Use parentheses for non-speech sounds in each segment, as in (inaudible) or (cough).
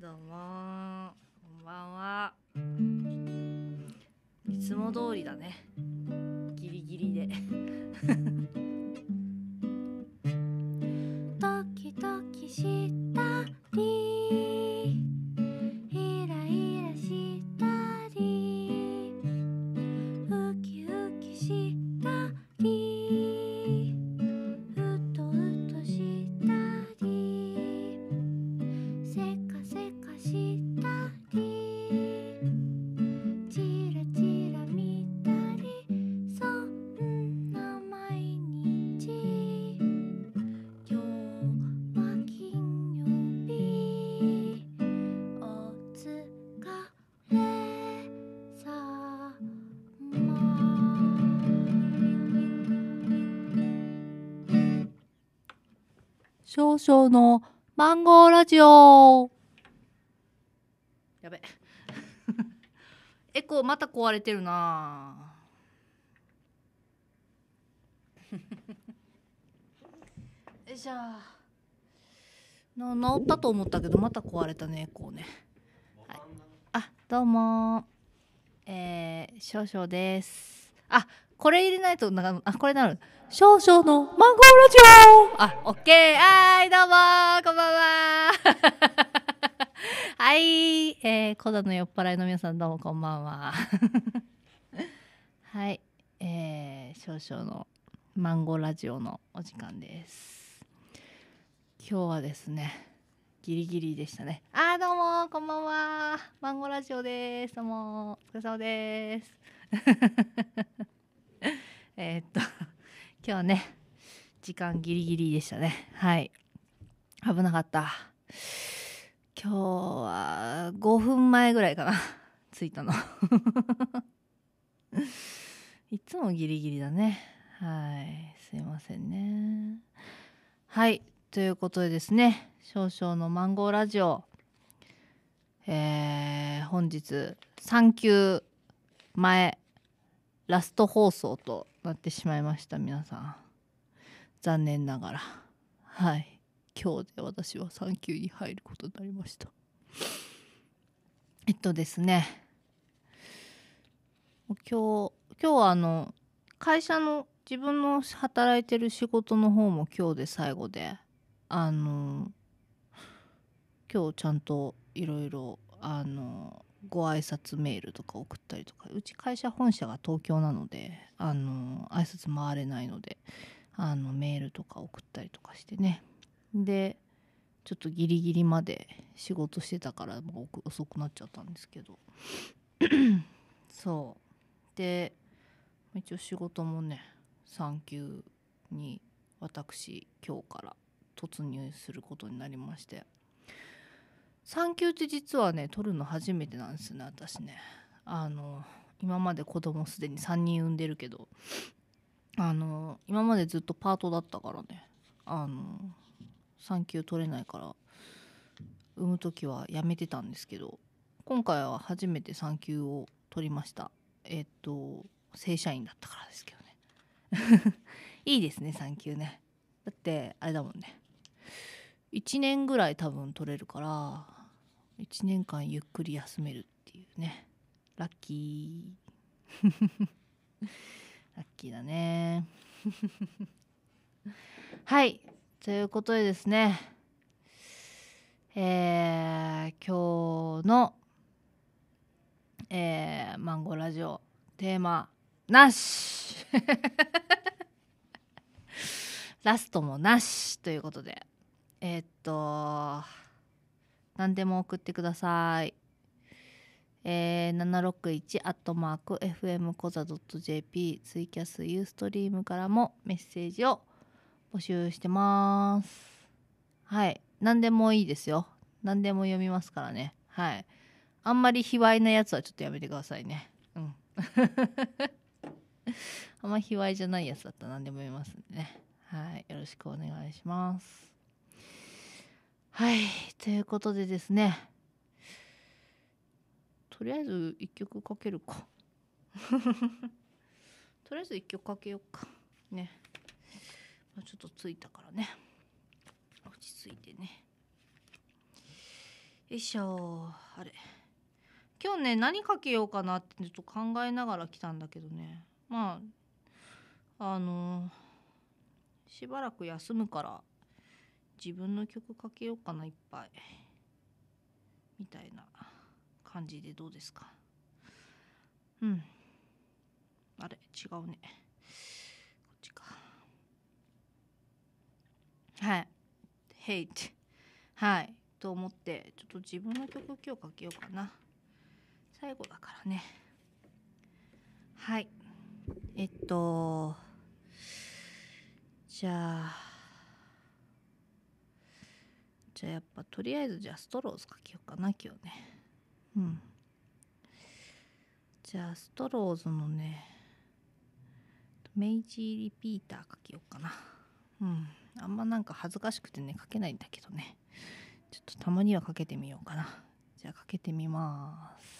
どうもこんばんはいつも通りだねギリギリでドキドキして章のマンゴーラジオやべ (laughs) エコーまた壊れてるな (laughs) よいしょな治ったと思ったけどまた壊れたねエコーね、はい、あどうもえー、少々ですあこれ入れないとなんかあこれなる少々のマンゴーラジオあオッケーはいどうもこんばんは (laughs) はい、えー、コダの酔っ払いの皆さんどうもこんばんは (laughs) はいえー、少々のマンゴーラジオのお時間です今日はですねギリギリでしたねあーどうもこんばんはマンゴーラジオですどうもお疲れ様です (laughs) えー、っと (laughs) 今日ね時間ギリギリでしたねはい危なかった今日は5分前ぐらいかな (laughs) 着いたの (laughs) いつもギリギリだねはいすいませんねはいということでですね少々のマンゴーラジオえー、本日3級前ラスト放送となってしまいました皆さん残念ながらはい今日で私は産休に入ることになりましたえっとですね今日今日はあの会社の自分の働いてる仕事の方も今日で最後であの今日ちゃんといろいろあのご挨拶メールとか送ったりとかうち会社本社が東京なのであの挨拶回れないのであのメールとか送ったりとかしてねでちょっとギリギリまで仕事してたから、ま遅くなっちゃったんですけど (clears throat) そうで一応仕事もね産休に私今日から突入することになりまして産休って実はね取るの初めてなんですね私ねあの今まで子供すでに3人産んでるけどあの今までずっとパートだったからねあの産休取れないから産む時はやめてたんですけど今回は初めて産休を取りましたえっと正社員だったからですけどね (laughs) いいですね産休ねだってあれだもんね1年ぐらい多分取れるから1年間ゆっくり休めるっていうねラッキー (laughs) ラッキーだねはいということでですねえー、今日の、えー、マンゴーラジオテーマなし (laughs) ラストもなしということでえー、っと何でも送ってください。えー、761アットマーク FM コザ .jp ツイキャスユーストリームからもメッセージを募集してます。はい。何でもいいですよ。何でも読みますからね。はい。あんまり卑猥なやつはちょっとやめてくださいね。うん。(laughs) あんま卑猥じゃないやつだったら何でも読みますんでね。はい。よろしくお願いします。はいということでですねとりあえず1曲かけるか (laughs) とりあえず1曲かけようかね、まあ、ちょっとついたからね落ち着いてねよいしょあれ今日ね何かけようかなってちょっと考えながら来たんだけどねまああのー、しばらく休むから自分の曲かけようかないっぱいみたいな感じでどうですかうんあれ違うねこっちかはい Hate はいと思ってちょっと自分の曲今日かけようかな最後だからねはいえっとじゃあじゃあやっぱとりあえずじゃあストローズかきようかな今日ねうんじゃあストローズのねメイジーリピーターかきようかなうんあんまなんか恥ずかしくてね書けないんだけどねちょっとたまにはかけてみようかなじゃあかけてみます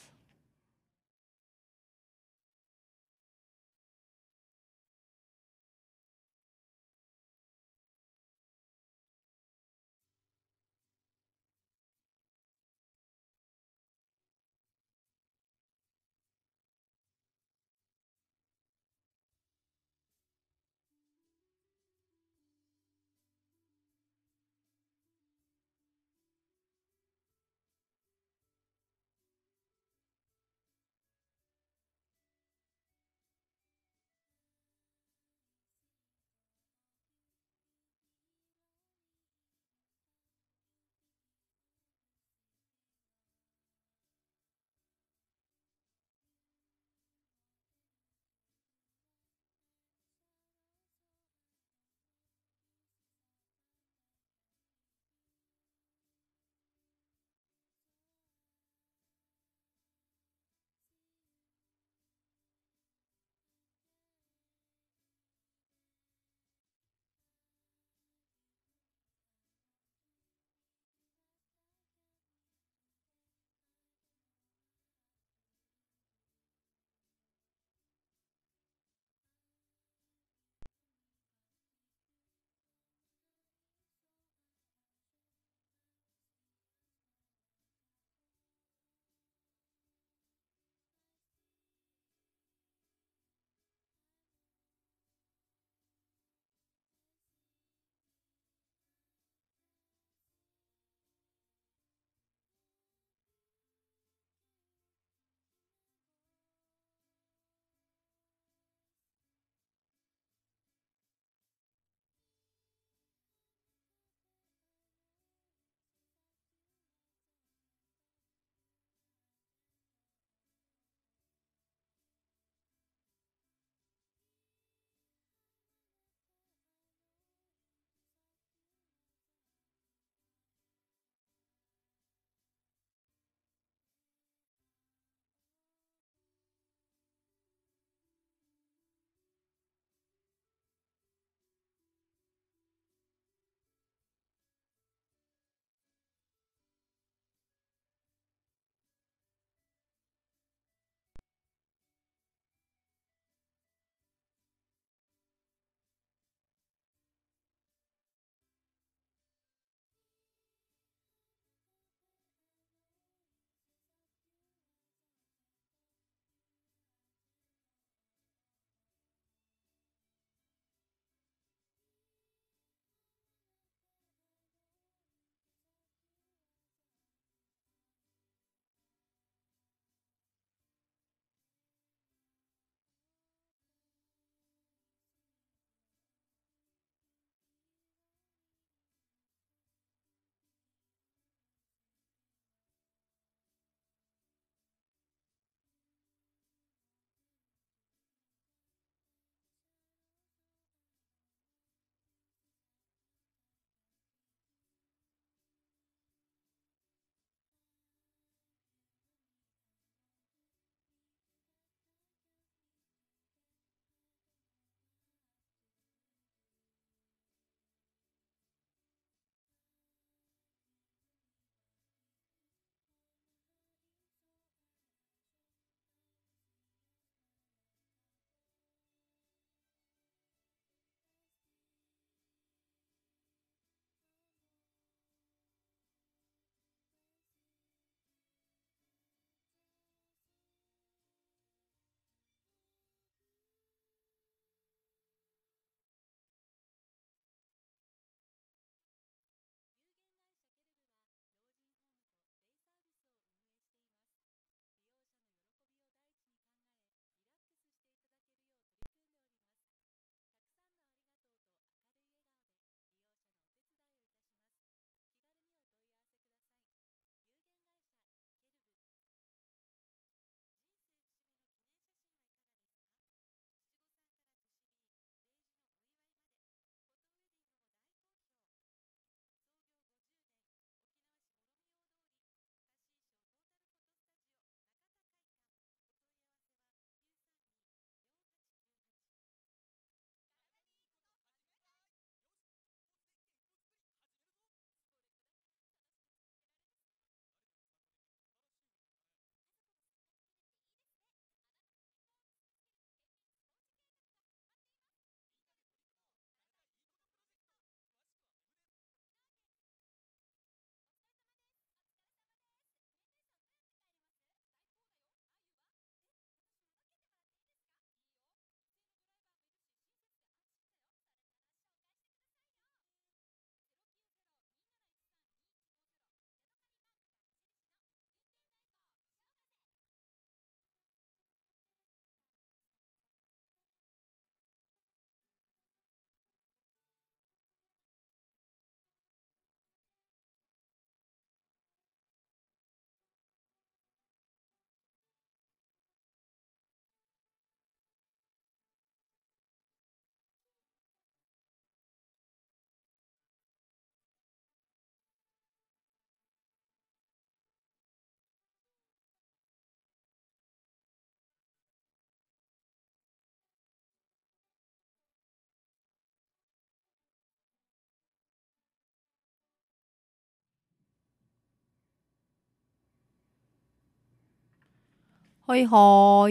はいは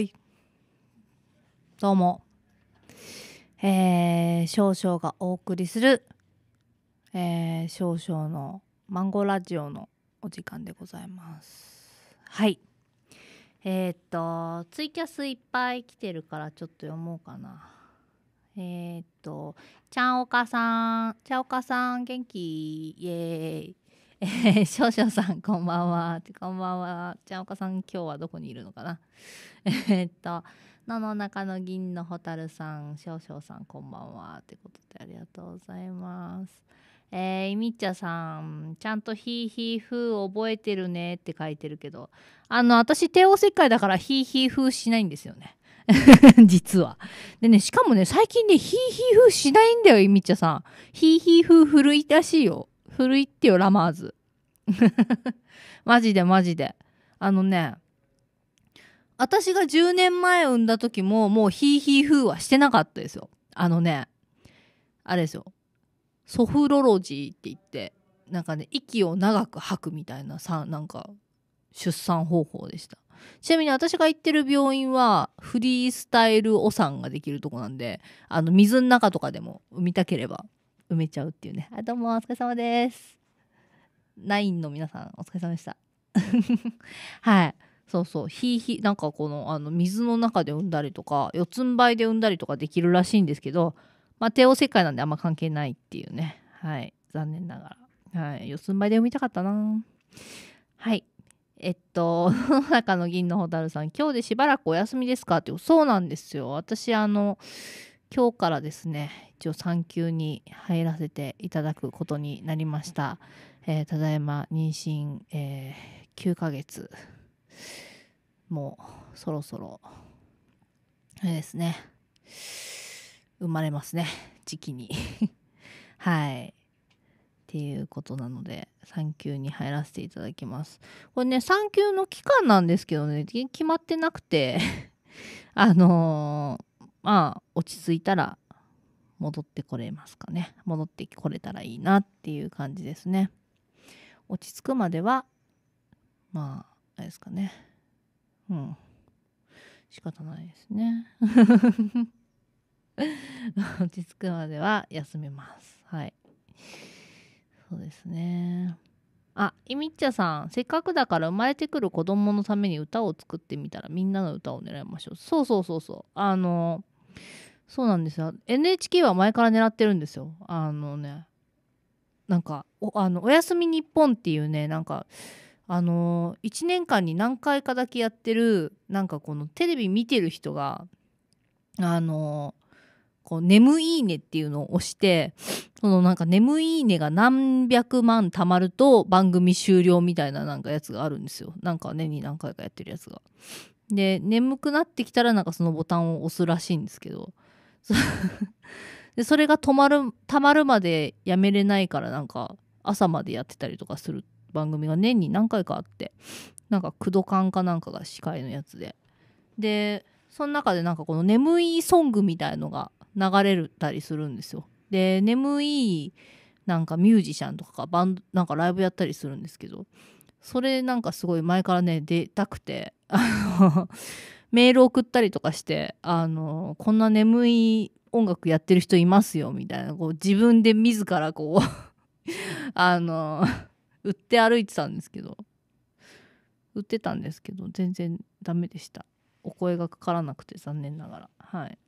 ーい。どうも。えー、少々がお送りする、えー、少々のマンゴーラジオのお時間でございます。はい。えー、っと、ツイキャスいっぱい来てるからちょっと読もうかな。えー、っと、ちゃんおかさん、ちゃんおかさん元気、イエーイ。えー、少々さんこんばんは。こんばんは。ちゃんおかさん今日はどこにいるのかな (laughs) えっと、野の中の銀の蛍さん、少々さんこんばんは。ってことでありがとうございます。えー、いみっちゃさん、ちゃんとヒーヒーフー覚えてるねって書いてるけど、あの、私帝王切開だからヒーヒーフーしないんですよね。(laughs) 実は。でね、しかもね、最近ね、ヒーヒーフーしないんだよ、いみっちゃさん。ヒーヒーフー古いらしいよ。古いってよラマーズ (laughs) マジでマジであのね私が10年前産んだ時ももうヒーヒーフーはしてなかったですよあのねあれですよソフロロジーって言ってなんかね息を長く吐くみたいなさなんか出産方法でしたちなみに私が行ってる病院はフリースタイルお産ができるとこなんであの水の中とかでも産みたければ埋めちゃうっていうねあどうもお疲れ様ですンの皆さんお疲れ様でした (laughs) はいそうそうひいひなんかこのあの水の中で産んだりとか四つん這いで産んだりとかできるらしいんですけどまあ帝王切開なんであんま関係ないっていうねはい残念ながらはい四つん這いで産みたかったなはいえっと中の中の銀の蛍さん今日でしばらくお休みですかってそうなんですよ私あの今日からですね一応産休に入らせていただくことになりました、えー、ただいま妊娠、えー、9ヶ月もうそろそろあれですね生まれますね時期に (laughs) はいっていうことなので産休に入らせていただきますこれね産休の期間なんですけどね決まってなくて (laughs) あのーまあ落ち着いたら戻ってこれますかね戻ってこれたらいいなっていう感じですね落ち着くまではまああれですかねうん仕方ないですね (laughs) 落ち着くまでは休みますはいそうですねあいみっちゃさんせっかくだから生まれてくる子供のために歌を作ってみたらみんなの歌を狙いましょうそうそうそうそうあのそうなんですよ NHK は前から狙ってるんですよあのねなんかお「あのおやすみ日本っていうねなんかあの1年間に何回かだけやってるなんかこのテレビ見てる人があのーこう眠いいねっていうのを押してそのなんか眠いいねが何百万貯まると番組終了みたいななんかやつがあるんですよなんか年に何回かやってるやつがで眠くなってきたらなんかそのボタンを押すらしいんですけど (laughs) でそれが止まるたまるまでやめれないからなんか朝までやってたりとかする番組が年に何回かあってなんか工藤感かなんかが司会のやつででその中でなんかこの眠いソングみたいのが流れたりするんですよ。で眠いなんかミュージシャンとかバンドなんかライブやったりするんですけどそれなんかすごい前からね出たくてあの (laughs) メール送ったりとかしてあのこんな眠い音楽やってる人いますよみたいなこう自分で自らこう (laughs) あの売って歩いてたんですけど売ってたんですけど全然ダメでしたお声がかからなくて残念ながらはい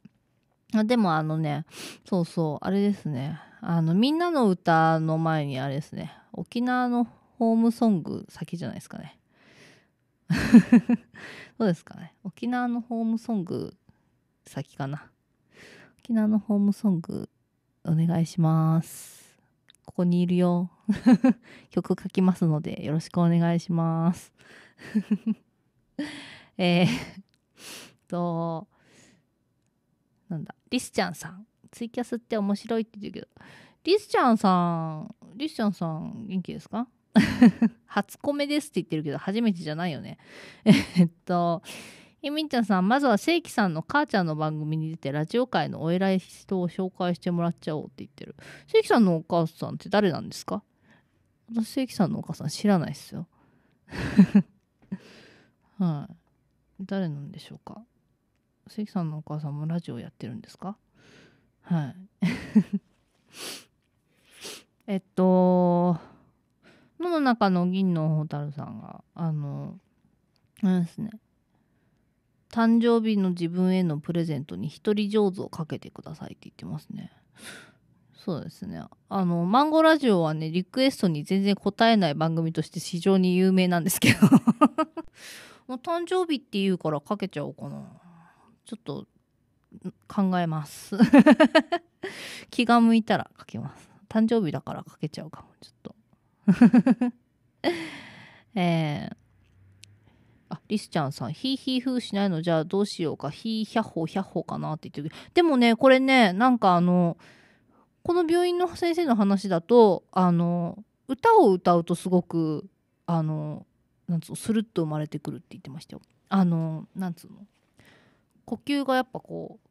でもあのね、そうそう、あれですね。あの、みんなの歌の前にあれですね、沖縄のホームソング先じゃないですかね。(laughs) そうですかね。沖縄のホームソング先かな。沖縄のホームソングお願いします。ここにいるよ。(laughs) 曲書きますのでよろしくお願いします。(laughs) えー、と、なんだ。リスちゃんさんツイキャスって面白いって言うけどリスちゃんさんリスちゃんさん元気ですか (laughs) 初コメですって言ってるけど初めてじゃないよね (laughs) えっとえみんちゃんさんまずは正規さんの母ちゃんの番組に出てラジオ界のお偉い人を紹介してもらっちゃおうって言ってる正規さんのお母さんって誰なんですか私正規さんのお母さん知らないっすよ (laughs) はい誰なんでしょうか関さんのお母さんもラジオやってるんですかはい (laughs) えっと野の中の銀の蛍さんがあのあれですね誕生日の自分へのプレゼントに一人上手をかけてくださいって言ってますねそうですねあのマンゴーラジオはねリクエストに全然答えない番組として非常に有名なんですけど (laughs) もう誕生日って言うからかけちゃおうかなちょっと考えます (laughs) 気が向いたら書きます誕生日だから書けちゃうかもちょっと (laughs) えー、あリスちゃんさん「ヒーヒーフーしないのじゃあどうしようかヒーヒャッホーヒャッホーかな」って言ってるでもねこれねなんかあのこの病院の先生の話だとあの歌を歌うとすごくあのなんつうのスルッと生まれてくるって言ってましたよ。あのなんつうの呼吸がやっぱこう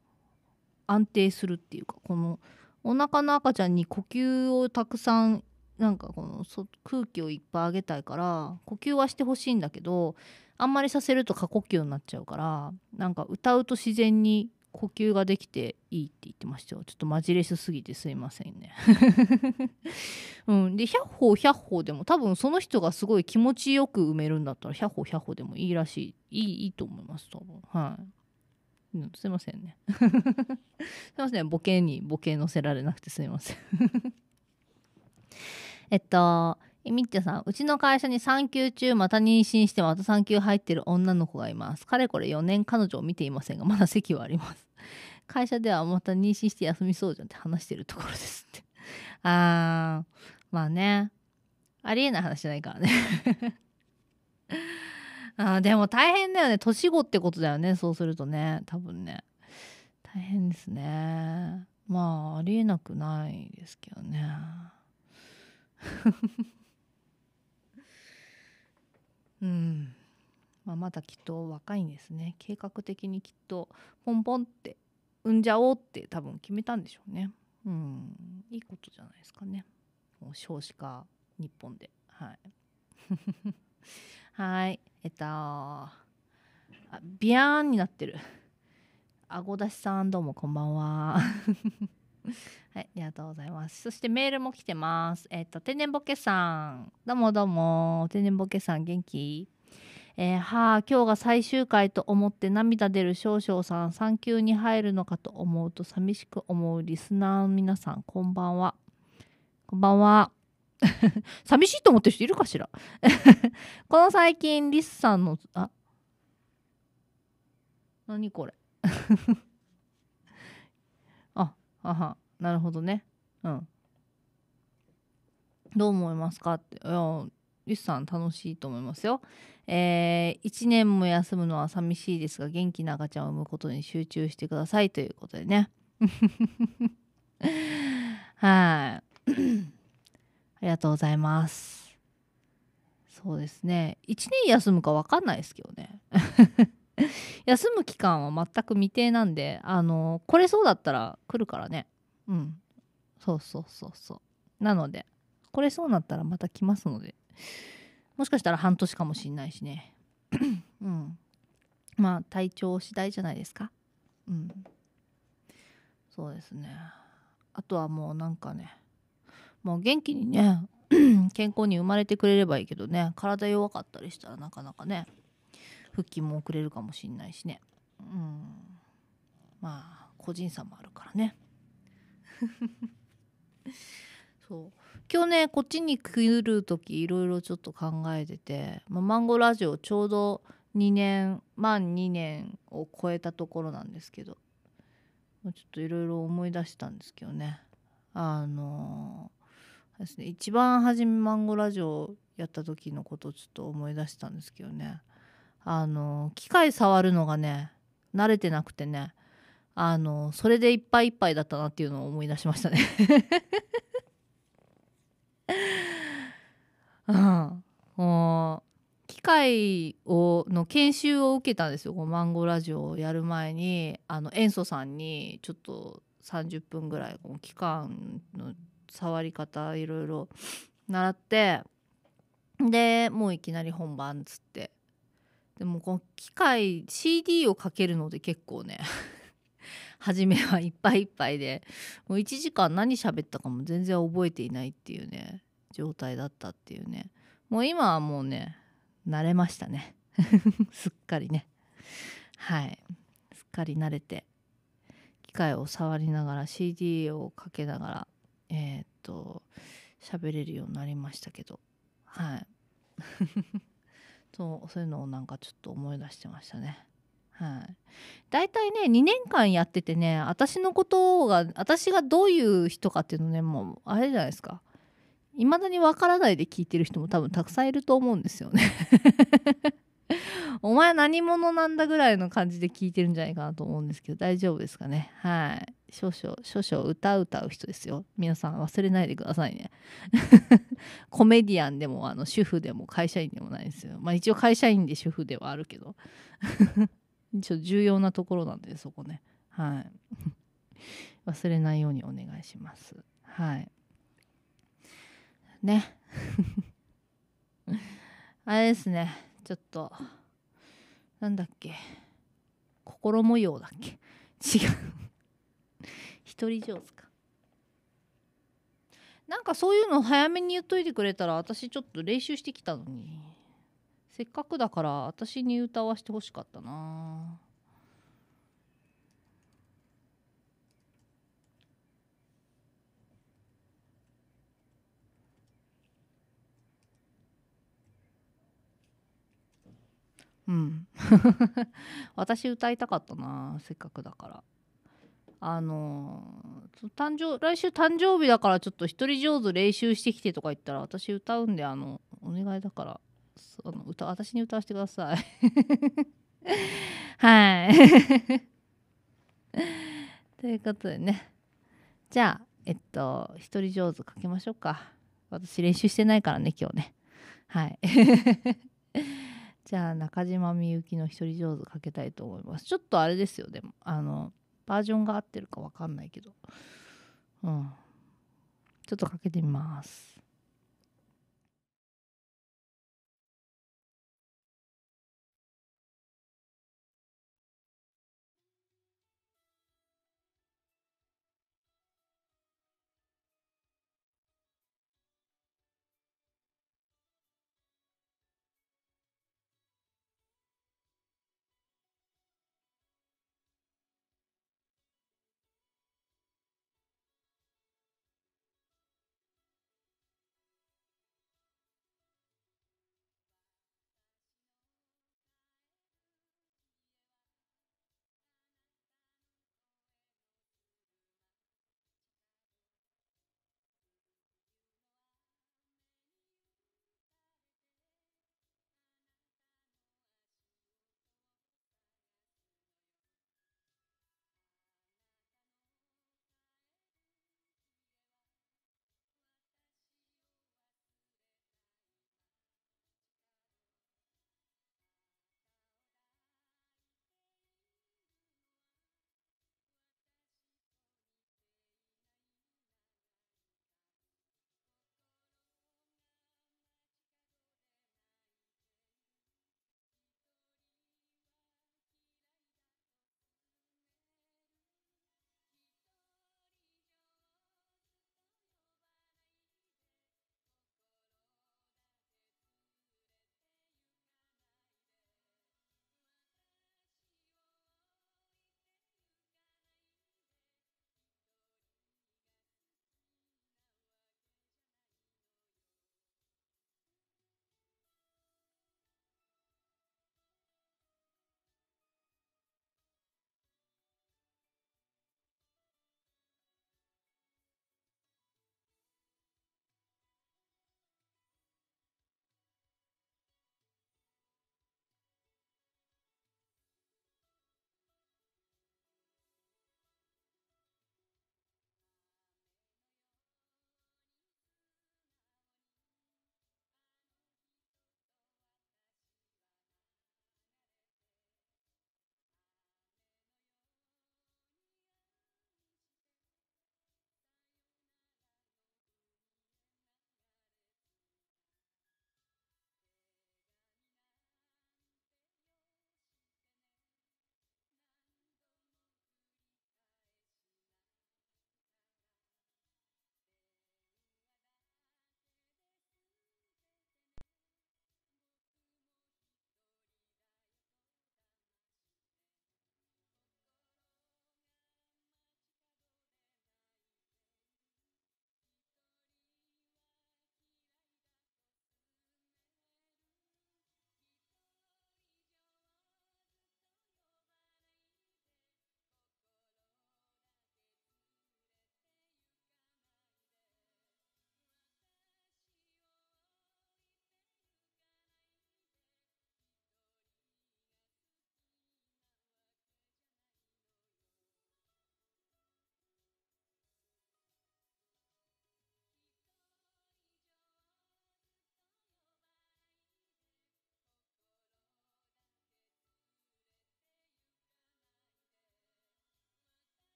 安定するっていうかこのお腹の赤ちゃんに呼吸をたくさんなんかこの空気をいっぱいあげたいから呼吸はしてほしいんだけどあんまりさせると過呼吸になっちゃうからなんか歌うと自然に呼吸ができていいって言ってましたよちょっとマジレスすぎてすいませんね (laughs) うん、で「百歩百歩」でも多分その人がすごい気持ちよく埋めるんだったら「百歩百歩」でもいいらしいいいいいと思います多分はい。うん、すいませんね (laughs) すいませんボケにボケ乗せられなくてすいません (laughs) えっとみっちゃさんうちの会社に産休中また妊娠してまた産休入ってる女の子がいますかれこれ4年彼女を見ていませんがまだ席はあります会社ではまた妊娠して休みそうじゃんって話してるところですって (laughs) あーまあねありえない話じゃないからねあでも大変だよね年子ってことだよねそうするとね多分ね大変ですねまあありえなくないですけどね (laughs) うんまあ、まだきっと若いんですね計画的にきっとポンポンって産んじゃおうって多分決めたんでしょうねうんいいことじゃないですかねもう少子化日本ではい (laughs) はいえっとビャーンになってるあごだしさんどうもこんばんは (laughs) はい、ありがとうございます。そしてメールも来てます。えっ、と、天然ボケさん。どうもどうも。天然ボケさん、元気えー、はあ、今日が最終回と思って涙出る少々さん、産休に入るのかと思うと寂しく思うリスナーの皆さん、こんばんは。こんばんは。(laughs) 寂しいと思ってる人いるかしら (laughs) この最近リスさんのあ何これ (laughs) ああはなるほどねうんどう思いますかっていやリスさん楽しいと思いますよえー、1年も休むのは寂しいですが元気な赤ちゃんを産むことに集中してくださいということでねはいありがとうございます。そうですね。1年休むか分かんないですけどね。(laughs) 休む期間は全く未定なんで、あの、来れそうだったら来るからね。うん。そうそうそうそう。なので、これそうなったらまた来ますので、もしかしたら半年かもしんないしね。うん。まあ、体調次第じゃないですか。うん。そうですね。あとはもうなんかね、もう元気にね (clears throat) 健康に生まれてくれればいいけどね体弱かったりしたらなかなかね復帰も遅れるかもしんないしねうんまあ個人差もあるからね (laughs) そう今日ねこっちに来る時いろいろちょっと考えてて、まあ、マンゴーラジオちょうど2年満2年を超えたところなんですけどちょっといろいろ思い出したんですけどねあのー一番初めマンゴーラジオやった時のことちょっと思い出したんですけどねあの機械触るのがね慣れてなくてねあのそれでいっぱいいっぱいだったなっていうのを思い出しましたね (laughs) うん機械をの研修を受けたんですよマンゴーラジオをやる前にあの塩素さんにちょっと30分ぐらいこの期間の触り方いろいろ習ってでもういきなり本番っつってでもこの機械 CD をかけるので結構ね (laughs) 初めはいっぱいいっぱいでもう1時間何喋ったかも全然覚えていないっていうね状態だったっていうねもう今はもうね慣れましたね (laughs) すっかりねはいすっかり慣れて機械を触りながら CD をかけながらえー、っと喋れるようになりましたけどはい (laughs) そうそういうのをなんかちょっと思い出してましたね。はい、大体ね2年間やっててね私のことが私がどういう人かっていうのねもうあれじゃないですかいまだにわからないで聞いてる人も多分たくさんいると思うんですよねお前何者なんだぐらいの感じで聞いてるんじゃないかなと思うんですけど大丈夫ですかねはい少々少々歌う歌う人ですよ皆さん忘れないでくださいね (laughs) コメディアンでもあの主婦でも会社員でもないですよまあ一応会社員で主婦ではあるけどちょ (laughs) 重要なところなんでそこねはい (laughs) 忘れないようにお願いしますはいねあれですねちょっとなんだっけ心模様だっけ違う (laughs) 一人上手かなんかそういうの早めに言っといてくれたら私ちょっと練習してきたのにせっかくだから私に歌わしてほしかったなうん (laughs) 私歌いたかったなせっかくだからあの誕生来週誕生日だからちょっと一人上手練習してきてとか言ったら私歌うんであのお願いだからその歌私に歌わせてください (laughs) はい (laughs) ということでねじゃあえっと一人上手書きましょうか私練習してないからね今日ねはいじゃあ中島みゆきの一人上手かけたいと思いますちょっとあれですよでもあのバージョンが合ってるかわかんないけどうんちょっとかけてみます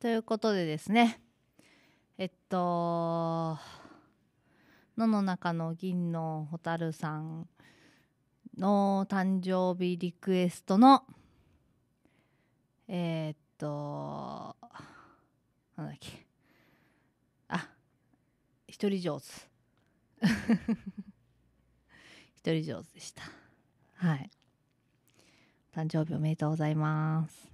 ということでですねえっと野の中の銀の蛍さんの誕生日リクエストのえー、っとなんだっけあ一人上手 (laughs) 一人上手でしたはい誕生日おめでとうございます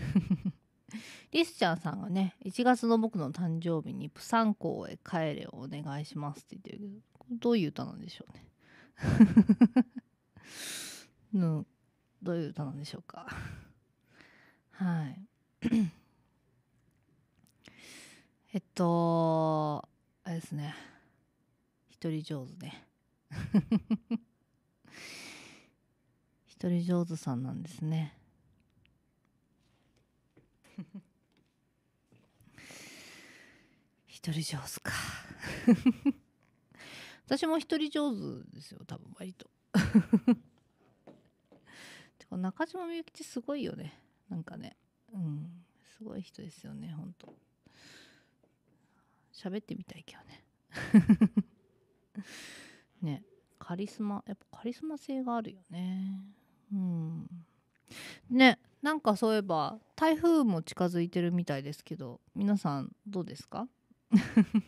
(laughs) リスちゃんさんがね1月の僕の誕生日にプサン港へ帰れをお願いしますって言ってるけどどういう歌なんでしょうねの (laughs) どういう歌なんでしょうかはい (coughs) えっとあれですね一人上手ね (laughs) 一人上手さんなんですね (laughs) 一人上手か (laughs) 私も一人上手ですよ多分割と (laughs) てか中島みゆきってすごいよねなんかねうんすごい人ですよねほんと喋ってみたいけどねねカリスマやっぱカリスマ性があるよねうんねなんかそういえば台風も近づいてるみたいですけど皆さんどうですか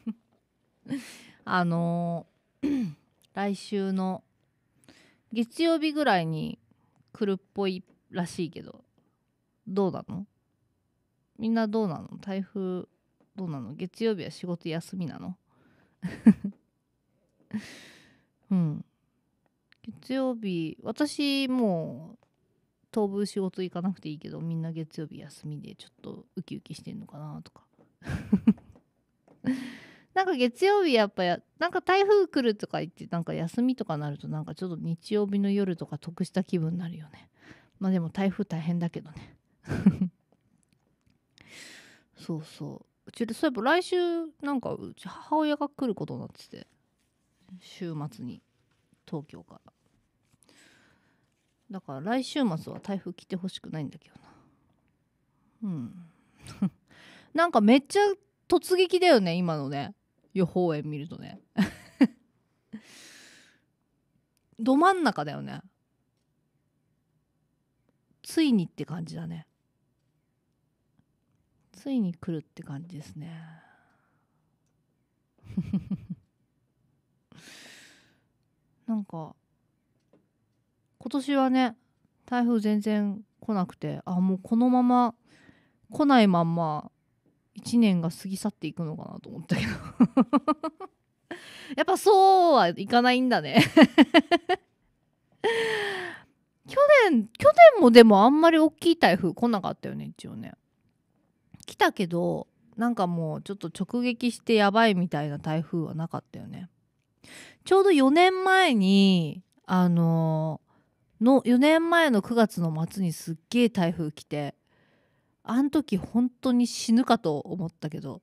(laughs) あの (clears throat) 来週の月曜日ぐらいに来るっぽいらしいけどどうなのみんなどうなの台風どうなの月曜日は仕事休みなの (laughs) うん月曜日私もう当分仕事行かなくていいけどみんな月曜日休みでちょっとウキウキしてんのかなとか (laughs) なんか月曜日やっぱやなんか台風来るとか言ってなんか休みとかなるとなんかちょっと日曜日の夜とか得した気分になるよねまあでも台風大変だけどねそうそううちでそういえば来週なんかうち母親が来ることになってて週末に東京からだから来週末は台風来てほしくないんだけどなうん (laughs) なんかめっちゃ突撃だよね今のね予報円見るとね (laughs) ど真ん中だよねついにって感じだねついに来るって感じですね (laughs) なんか今年はね台風全然来なくてあもうこのまま来ないまんま1年が過ぎ去っていくのかなと思ったけど (laughs) やっぱそうはいかないんだね (laughs) 去年去年もでもあんまり大きい台風来なかったよね一応ね来たけどなんかもうちょっと直撃してやばいみたいな台風はなかったよねちょうど4年前にあのーの4年前の9月の末にすっげえ台風来てあん時本当に死ぬかと思ったけど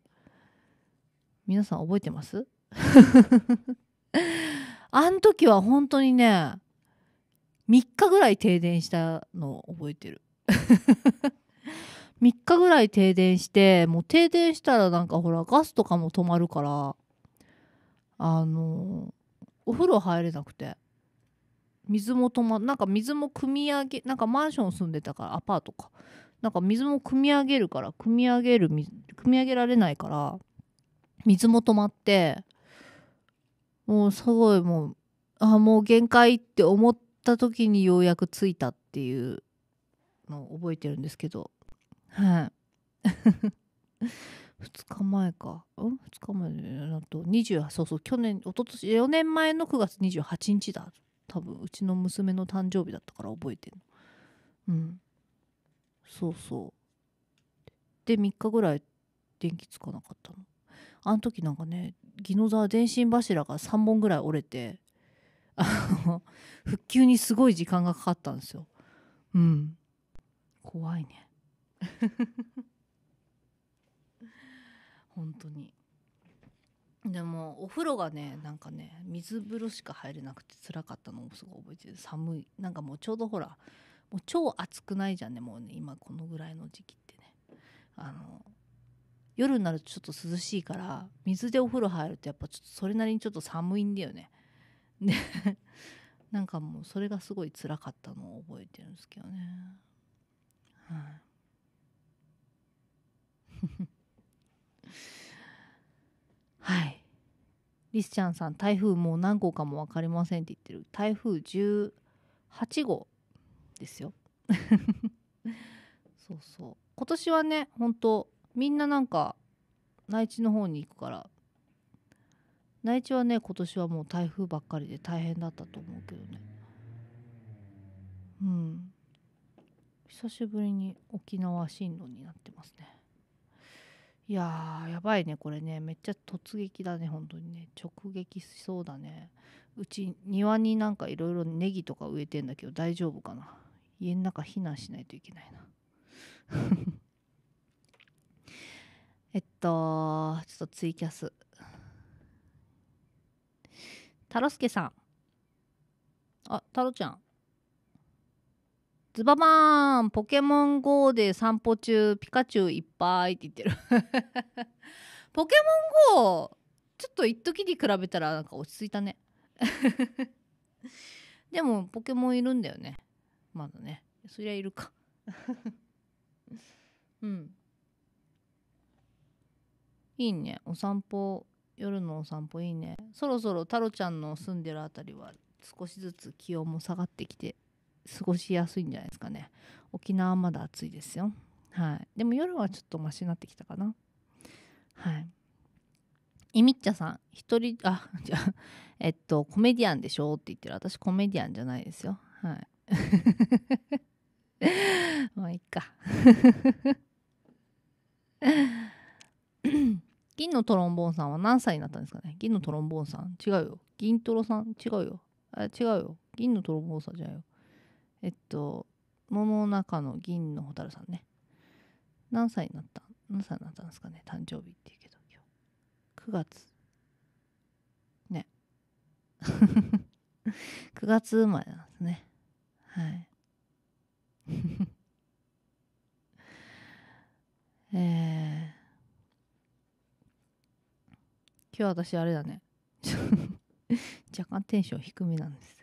皆さん覚えてます (laughs) あん時は本当にね3日ぐらい停電したのを覚えてる3 (laughs) 日ぐらい停電してもう停電したらなんかほらガスとかも止まるからあのお風呂入れなくて水も止まなんか水も汲み上げなんかマンション住んでたからアパートかなんか水も汲み上げるから汲み上げる汲み上げられないから水も止まってもうすごいもうあもう限界って思った時にようやく着いたっていうのを覚えてるんですけどはい2 (laughs) 日前かうん2日前だと20そうそう去年おととし4年前の9月28日だ多分うちの娘の誕生日だったから覚えてんのうんそうそうで3日ぐらい電気つかなかったのあの時なんかね宜野座電信柱が3本ぐらい折れてあの復旧にすごい時間がかかったんですようん怖いね (laughs) 本当にでもお風呂がねなんかね水風呂しか入れなくてつらかったのをすごい覚えてる寒いなんかもうちょうどほらもう超暑くないじゃんねもうね今このぐらいの時期ってねあの夜になるとちょっと涼しいから水でお風呂入るとやっぱちょっとそれなりにちょっと寒いんだよねで (laughs) なんかもうそれがすごい辛かったのを覚えてるんですけどねはい、はいリスちゃんさん台風もう何号かも分かりませんって言ってる台風18号ですよ (laughs) そうそう今年はね本当みんななんか内地の方に行くから内地はね今年はもう台風ばっかりで大変だったと思うけどねうん久しぶりに沖縄進路になってますねいやーやばいねこれねめっちゃ突撃だね本当にね直撃しそうだねうち庭になんかいろいろネギとか植えてんだけど大丈夫かな家の中避難しないといけないな (laughs) えっとちょっとツイキャス太郎介さんあ太郎ちゃんズババーンポケモン GO で散歩中ピカチュウいっぱいって言ってる (laughs) ポケモン GO ちょっと一時に比べたらなんか落ち着いたね (laughs) でもポケモンいるんだよねまだねそりゃいるか (laughs) うんいいねお散歩夜のお散歩いいねそろそろタロちゃんの住んでるあたりは少しずつ気温も下がってきて過ごしやすいんじゃないですかね沖縄まだ暑いですよはいでも夜はちょっとマシになってきたかなはいイミッチャさん一人あじゃあえっとコメディアンでしょって言ってる私コメディアンじゃないですよはい (laughs) まあいっか (laughs) 銀のトロンボーンさんは何歳になったんですかね銀のトロンボーンさん違うよ。銀トロさん違うよ。あ違うよ。銀のトロンボーンさんじゃないよ。えっと桃の中の銀の蛍さんね何歳になった何歳になったんですかね誕生日っていうけど今日9月ね9 (laughs) 月生まれなんですねはい (laughs) えー、今日私あれだね (laughs) 若干テンション低めなんです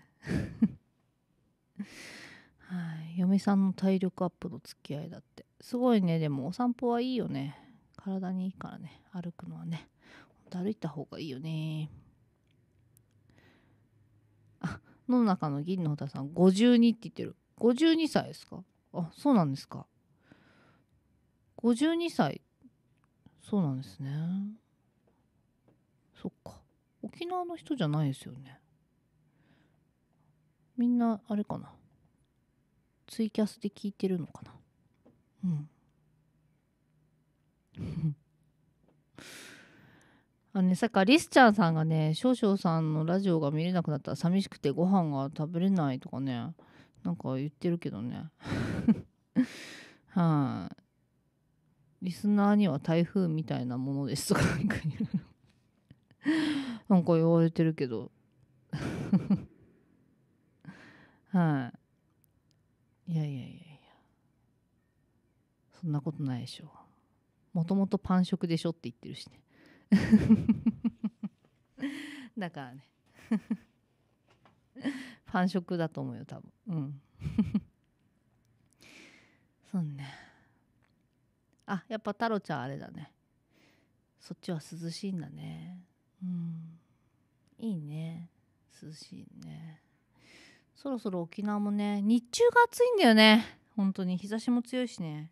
はい嫁さんの体力アップの付き合いだってすごいねでもお散歩はいいよね体にいいからね歩くのはね歩いた方がいいよねあ野中の銀の穂さん52って言ってる52歳ですかあそうなんですか52歳そうなんですねそっか沖縄の人じゃないですよねみんなあれかなツイキャスで聞いてるのかなうん (laughs) あのね、さっきからリスちゃんさんがね少々さんのラジオが見れなくなったら寂しくてご飯が食べれないとかねなんか言ってるけどね (laughs) はい、あ、リスナーには台風みたいなものですとかなんか言われてるけど (laughs) はい、あ、いやいやいやいやそんなことないでしょもともとパン食でしょって言ってるしね (laughs) だからね (laughs) パン食だと思うよ多分うん (laughs) そうねあやっぱ太郎ちゃんあれだねそっちは涼しいんだねうんいいね涼しいねそろそろ沖縄もね日中が暑いんだよね本当に日差しも強いしね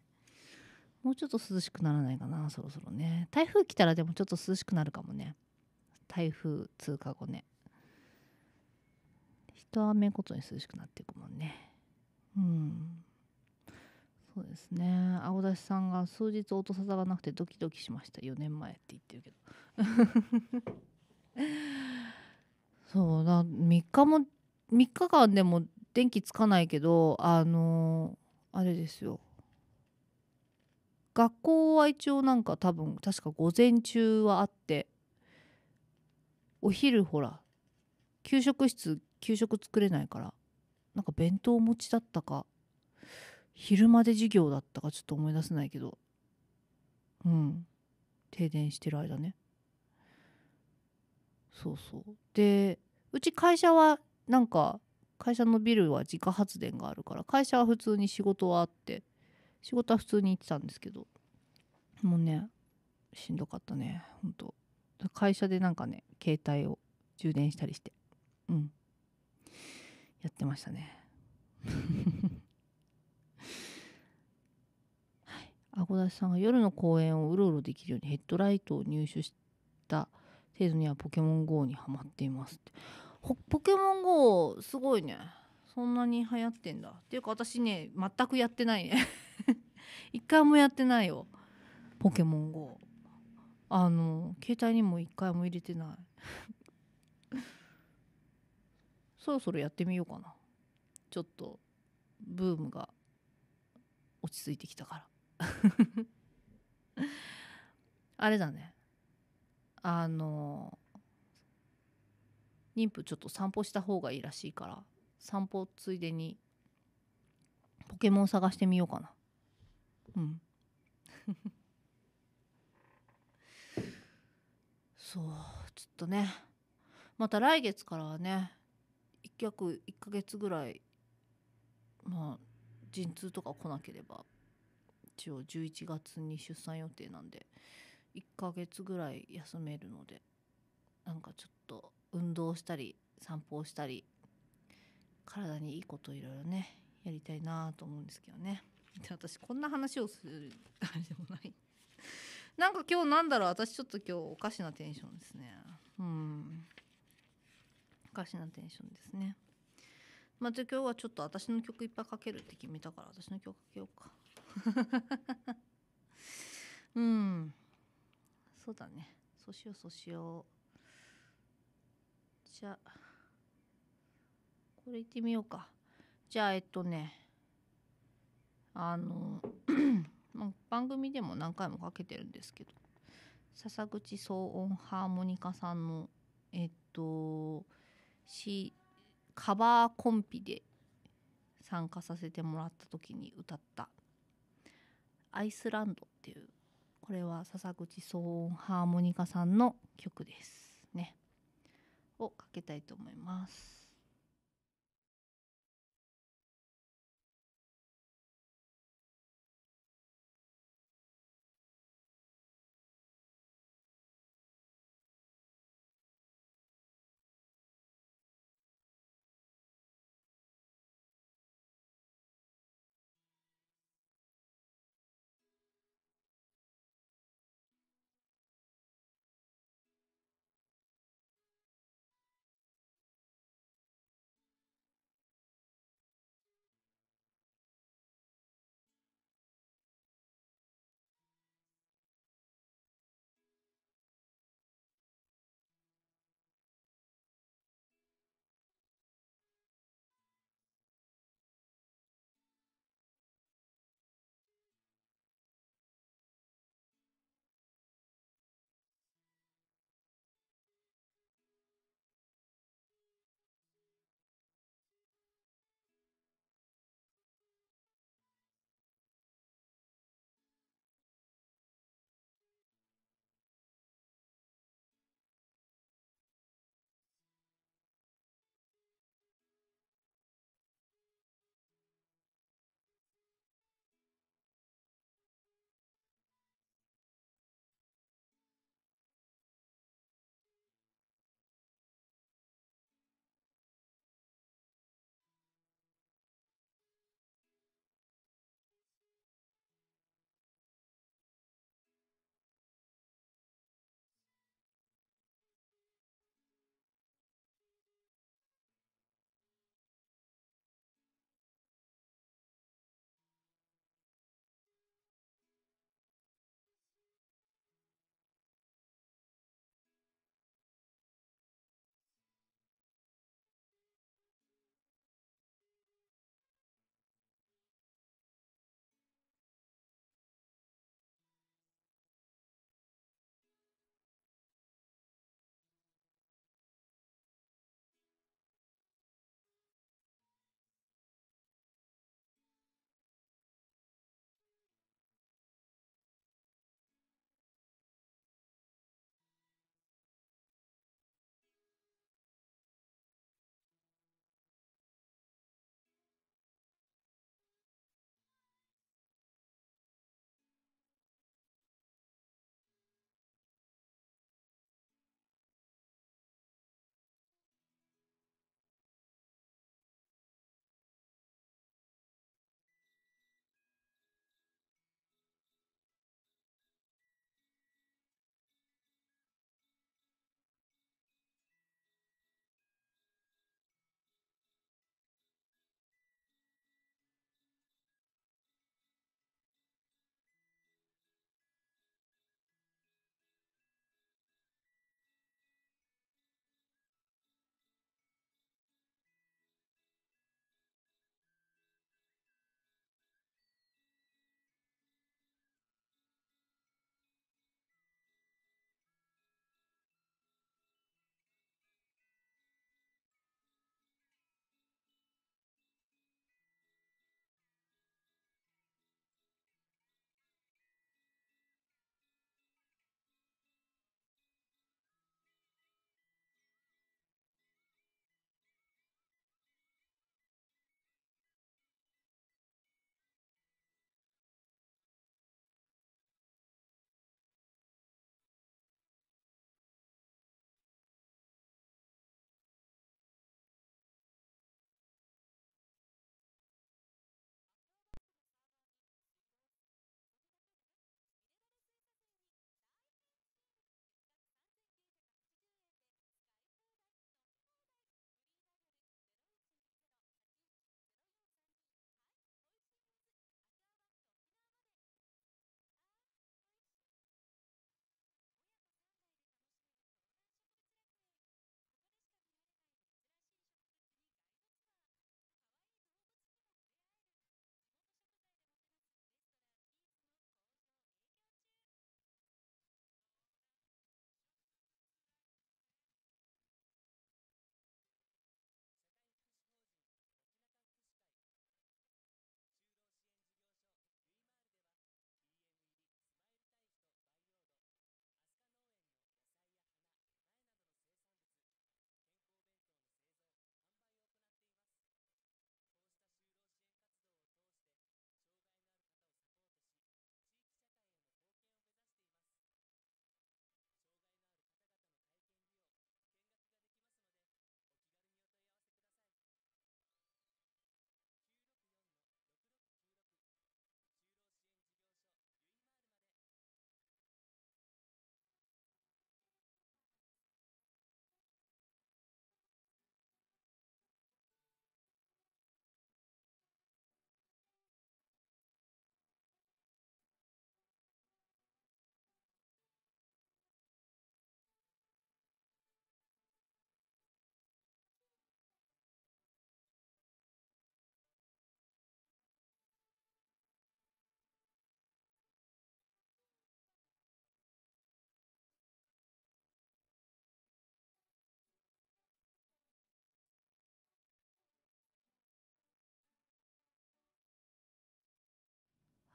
もうちょっと涼しくならないかなそろそろね台風来たらでもちょっと涼しくなるかもね台風通過後ね一雨ごとに涼しくなっていくもんねうんそうですね青出しさんが数日音沙汰がなくてドキドキしました4年前って言ってるけど (laughs) そうだ3日も3日間でも電気つかないけどあのー、あれですよ学校は一応なんか多分確か午前中はあってお昼ほら給食室給食作れないからなんか弁当持ちだったか昼まで授業だったかちょっと思い出せないけどうん停電してる間ねそうそうでうち会社はなんか会社のビルは自家発電があるから会社は普通に仕事はあって仕事は普通に行ってたんですけどもうねしんどかったねほんと会社でなんかね携帯を充電したりしてうんやってましたね (laughs) はいごだしさんが夜の公園をうろうろできるようにヘッドライトを入手した程度にはポケモン GO にはまっていますってポケモン GO すごいねそんなに流行ってんだっていうか私ね全くやってないね (laughs) 一回もやってないよポケモン GO あの携帯にも一回も入れてない (laughs) そろそろやってみようかなちょっとブームが落ち着いてきたから (laughs) あれだねあの妊婦ちょっと散歩した方がいいらしいから散歩ついでにポケモン探してみようかなうん (laughs) そうちょっとねまた来月からはね一脚1ヶ月ぐらいまあ陣痛とか来なければ一応11月に出産予定なんで1ヶ月ぐらい休めるのでなんかちょっと運動したり散歩をしたり体にいいこといろいろねやりたいなと思うんですけどね私こんな話をするあれでもない (laughs) なんか今日なんだろう私ちょっと今日おかしなテンションですねうんおかしなテンションですねまあじゃあ今日はちょっと私の曲いっぱいかけるって決めたから私の曲かけようか (laughs) うんそうだねそうしようそうしようじゃあこれ行ってみようかじゃあえっとねあの (clears throat) 番組でも何回もかけてるんですけど笹口騒音ハーモニカさんのえっとしカバーコンピで参加させてもらった時に歌った「アイスランド」っていうこれは笹口騒音ハーモニカさんの曲です。をかけたいと思います。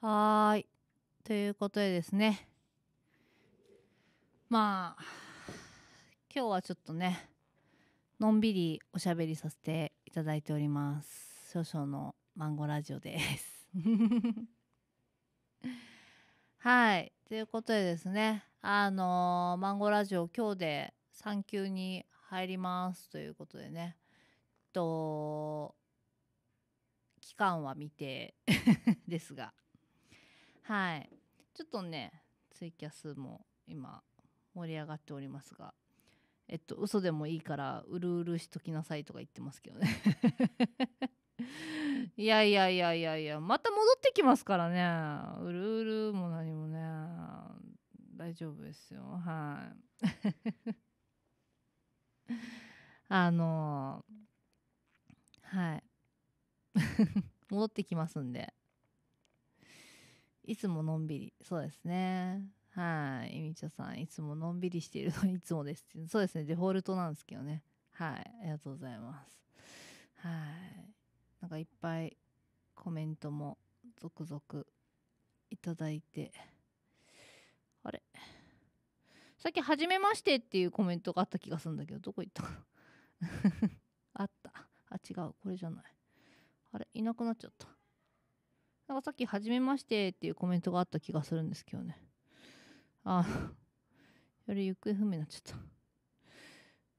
はい。ということでですね。まあ、今日はちょっとね、のんびりおしゃべりさせていただいております。少々のマンゴーラジオです。(laughs) はい。ということでですね、あのー、マンゴーラジオ今日で3級に入りますということでね、と、期間は未定 (laughs) ですがはいちょっとねツイキャスも今盛り上がっておりますがえっと嘘でもいいからうるうるしときなさいとか言ってますけどね (laughs) いやいやいやいやいやまた戻ってきますからねうるうるも何もね大丈夫ですよはいあのー、はい (laughs) (laughs) 戻ってきますんでいつものんびり。そうですね。はい。みちょさん、いつものんびりしているのいつもです。そうですね。デフォルトなんですけどね。はい。ありがとうございます。はい。なんかいっぱいコメントも続々いただいて。あれさっき、はじめましてっていうコメントがあった気がするんだけど、どこ行った (laughs) あった。あ、違う。これじゃない。あれいなくなっちゃった。なんかさっき、はじめましてっていうコメントがあった気がするんですけどね。あ、(laughs) より行方不明になっちゃった。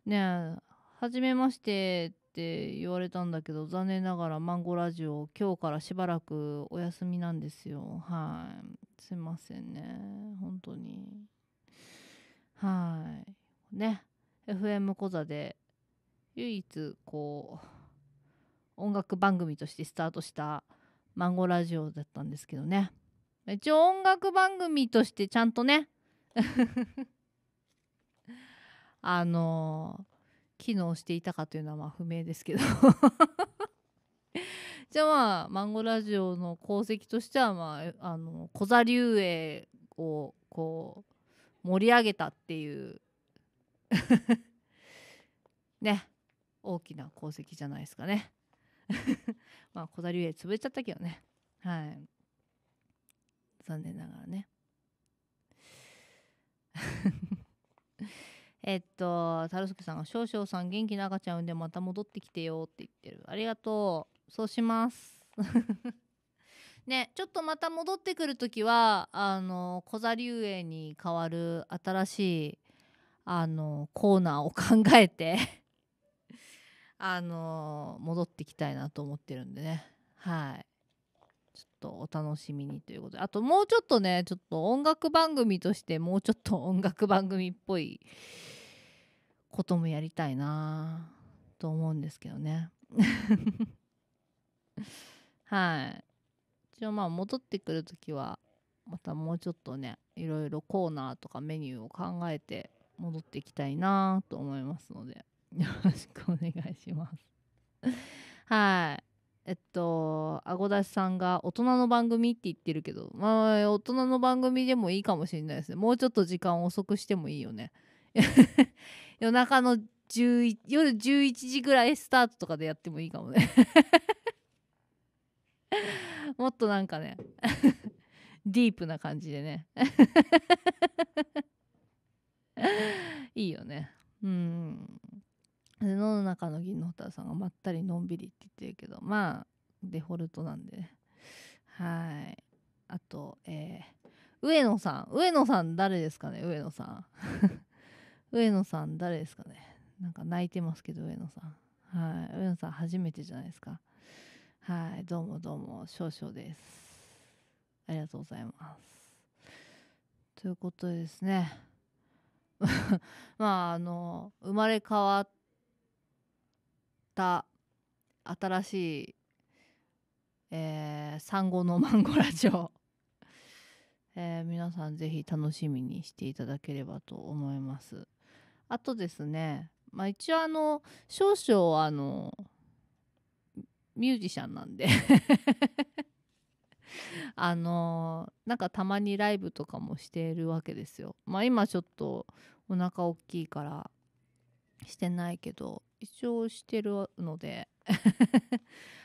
ねえ、はじめましてって言われたんだけど、残念ながらマンゴーラジオ、今日からしばらくお休みなんですよ。はい。すいませんね。本当に。はい。ね。FM 小座で唯一こう音楽番組としてスタートしたマンゴーラジオだったんですけどね一応音楽番組としてちゃんとね (laughs) あの機能していたかというのはまあ不明ですけど (laughs) じゃあまあマンゴーラジオの功績としてはまああの小座流英をこう盛り上げたっていう (laughs) ね大きな功績じゃないですかね。(laughs) まあ、小田流へ潰れちゃったけどね。はい。残念ながらね。(laughs) えっと、たるすけさんが、少々さん元気な赤ちゃん産んでまた戻ってきてよって言ってる。ありがとう。そうします。(laughs) ね、ちょっとまた戻ってくる時は、あの、小座流英に変わる新しい、あの、コーナーを考えてあの戻ってきたいなと思ってるんでねはいちょっとお楽しみにということであともうちょっとねちょっと音楽番組としてもうちょっと音楽番組っぽいこともやりたいなと思うんですけどね (laughs) はい一応まあ戻ってくる時はまたもうちょっとねいろいろコーナーとかメニューを考えて戻っていきたいなと思いますので (laughs) よろしくお願いしますはいえっとあごだしさんが大人の番組って言ってるけどまあ大人の番組でもいいかもしれないですねもうちょっと時間遅くしてもいいよね (laughs) 夜中の11夜11時ぐらいスタートとかでやってもいいかもね (laughs) もっとなんかねディープな感じでねいいよねうん世の中の銀の蛍さんがまったりのんびりって言ってるけどまあデフォルトなんでねはいあとえー、上野さん上野さん誰ですかね上野さん (laughs) 上野さん誰ですかねなんか泣いてますけど上野さんはい上野さん初めてじゃないですかはいどうもどうも少々ですありがとうございますということでですね (laughs) まああの生まれ変わった新しい、えー、産後のマンゴラジオ、(laughs) えー、皆さんぜひ楽しみにしていただければと思いますあとですね、まあ、一応あの少々あのミュージシャンなんで (laughs) あのー、なんかたまにライブとかもしているわけですよまあ今ちょっとお腹大きいからしてないけど一応してるので (laughs)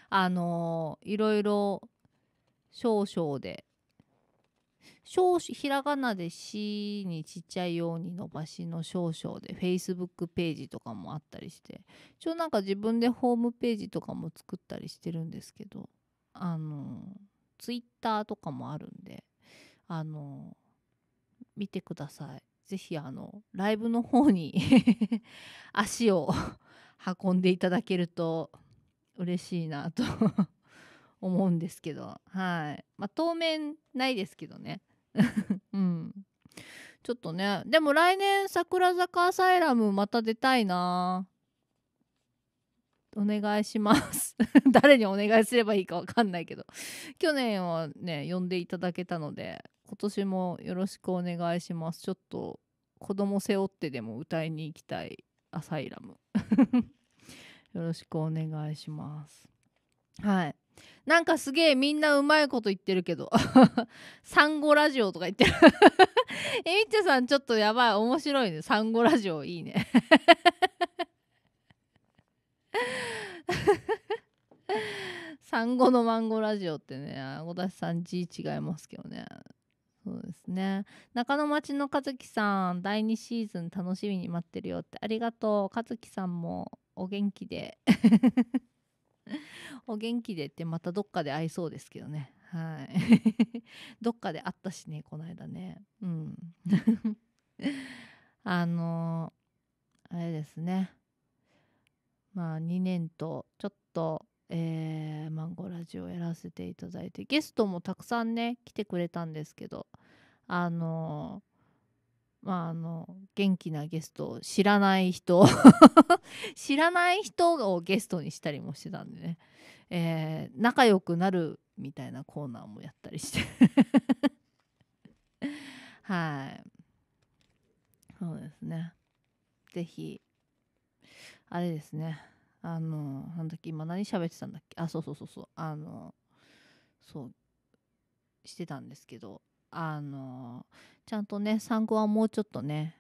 あのいろいろ少々で少々ひらがなで「し」にちっちゃいように伸ばしの少々でフェイスブックページとかもあったりして一応なんか自分でホームページとかも作ったりしてるんですけどあのツイッターとかもあるんであの見てください。ぜひあのライブの方に (laughs) 足を運んでいただけると嬉しいなと (laughs) 思うんですけどはいまあ当面ないですけどね (laughs) うんちょっとねでも来年桜坂アサイラムまた出たいなお願いします (laughs) 誰にお願いすればいいかわかんないけど去年はね呼んでいただけたので今年もよろしくお願いしますちょっと子供背負ってでも歌いに行きたいアサイラム (laughs) よろしくお願いしますはいなんかすげえみんなうまいこと言ってるけど (laughs) サンゴラジオとか言ってる (laughs) えみっちゃさんちょっとやばい面白いねサンゴラジオいいねサンゴのマンゴラジオってね私さん字違いますけどねそうですね中野町の和樹さん第2シーズン楽しみに待ってるよってありがとう和樹さんもお元気で (laughs) お元気でってまたどっかで会いそうですけどねはい (laughs) どっかで会ったしねこの間ねうん (laughs) あのあれですねまあ2年とちょっとえー、マンゴーラジオをやらせていただいてゲストもたくさんね来てくれたんですけどあのー、まああの元気なゲストを知らない人 (laughs) 知らない人をゲストにしたりもしてたんでね、えー、仲良くなるみたいなコーナーもやったりして (laughs) はいそうですね是非あれですねあのなんだっけ今何喋ってたんだっけあそうそうそうそうあのそうしてたんですけどあのちゃんとね産後はもうちょっとね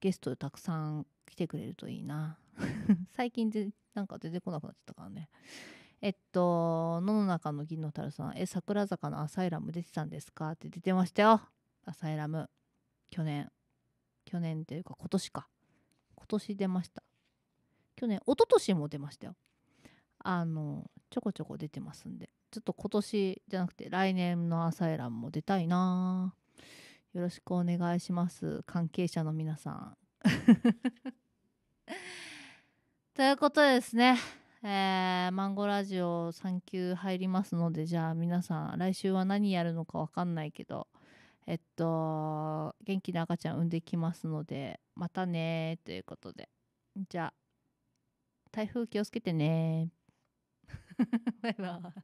ゲストたくさん来てくれるといいな (laughs) 最近でなんか出てこなくなっちゃったからねえっと野の中の銀の樽さん「え桜坂のアサイラム出てたんですか?」って出てましたよアサイラム去年去年というか今年か今年出ました去年一昨年も出ましたよあのちょこちょこ出てますんでちょっと今年じゃなくて来年の朝エランも出たいなよろしくお願いします関係者の皆さん (laughs) ということでですねえー、マンゴーラジオ3級入りますのでじゃあ皆さん来週は何やるのか分かんないけどえっと元気な赤ちゃん産んできますのでまたねということでじゃあ台風気をつけてね。バイバイ。